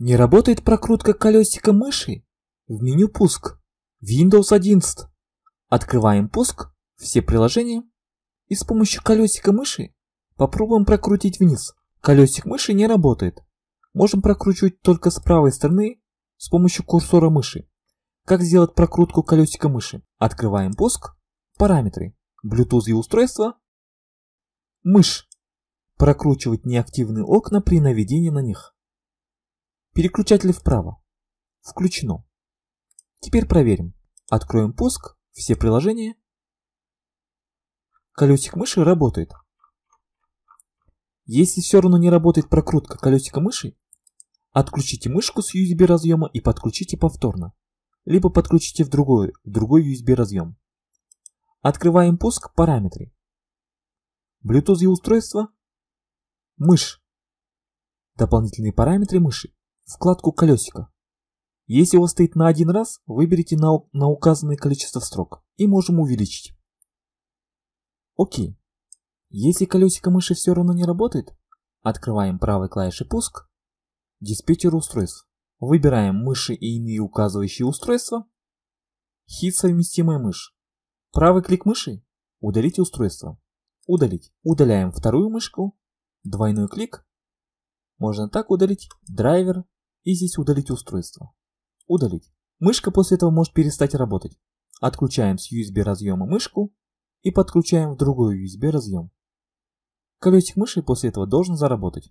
Не работает прокрутка колесика мыши? В меню «Пуск» Windows 11. Открываем «Пуск», все приложения и с помощью колесика мыши попробуем прокрутить вниз. Колесик мыши не работает. Можем прокручивать только с правой стороны с помощью курсора мыши. Как сделать прокрутку колесика мыши? Открываем «Пуск», параметры, Bluetooth и устройство, мышь. Прокручивать неактивные окна при наведении на них. Переключатель вправо. Включено. Теперь проверим. Откроем пуск, все приложения. Колесик мыши работает. Если все равно не работает прокрутка колесика мыши, отключите мышку с USB разъема и подключите повторно, либо подключите в другой, другой USB разъем. Открываем пуск параметры. Bluetooth и устройство. Мышь. Дополнительные параметры мыши вкладку колесика. Если у вас стоит на один раз, выберите на, на указанное количество строк и можем увеличить. Окей. Если колесико мыши все равно не работает, открываем правой клавишей пуск, диспетчер устройств. Выбираем мыши и иные указывающие устройства, хит совместимая мышь. Правый клик мыши, удалите устройство. Удалить. Удаляем вторую мышку, двойной клик. Можно так удалить драйвер, и здесь удалить устройство. Удалить. Мышка после этого может перестать работать. Отключаем с USB разъема мышку и подключаем в другой USB разъем. Колесик мыши после этого должен заработать.